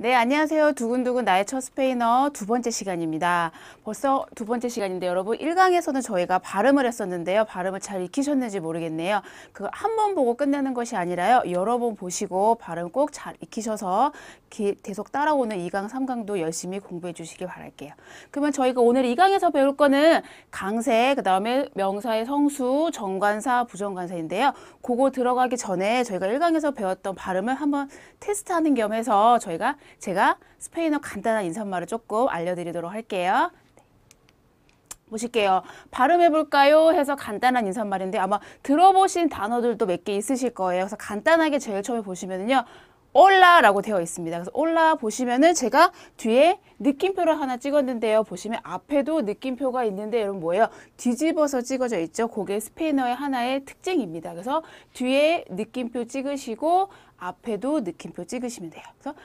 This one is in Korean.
네, 안녕하세요. 두근두근 나의 첫 스페인어 두 번째 시간입니다. 벌써 두 번째 시간인데 여러분 1강에서는 저희가 발음을 했었는데요. 발음을 잘 익히셨는지 모르겠네요. 그한번 보고 끝내는 것이 아니라요. 여러 번 보시고 발음 꼭 잘 익히셔서 계속 따라오는 2강, 3강도 열심히 공부해 주시기 바랄게요. 그러면 저희가 오늘 2강에서 배울 거는 강세, 그다음에 명사의 성수, 정관사, 부정관사인데요. 그거 들어가기 전에 저희가 1강에서 배웠던 발음을 한번 테스트하는 겸 해서 저희가 제가 스페인어 간단한 인사말을 조금 알려드리도록 할게요. 보실게요. 발음해볼까요? 해서 간단한 인사말인데 아마 들어보신 단어들도 몇 개 있으실 거예요. 그래서 간단하게 제일 처음에 보시면은요. 올라라고 되어 있습니다. 그래서 올라 보시면은 제가 뒤에 느낌표를 하나 찍었는데요. 보시면 앞에도 느낌표가 있는데 여러분 뭐예요? 뒤집어서 찍어져 있죠. 그게 스페인어의 하나의 특징입니다. 그래서 뒤에 느낌표 찍으시고 앞에도 느낌표 찍으시면 돼요. 그래서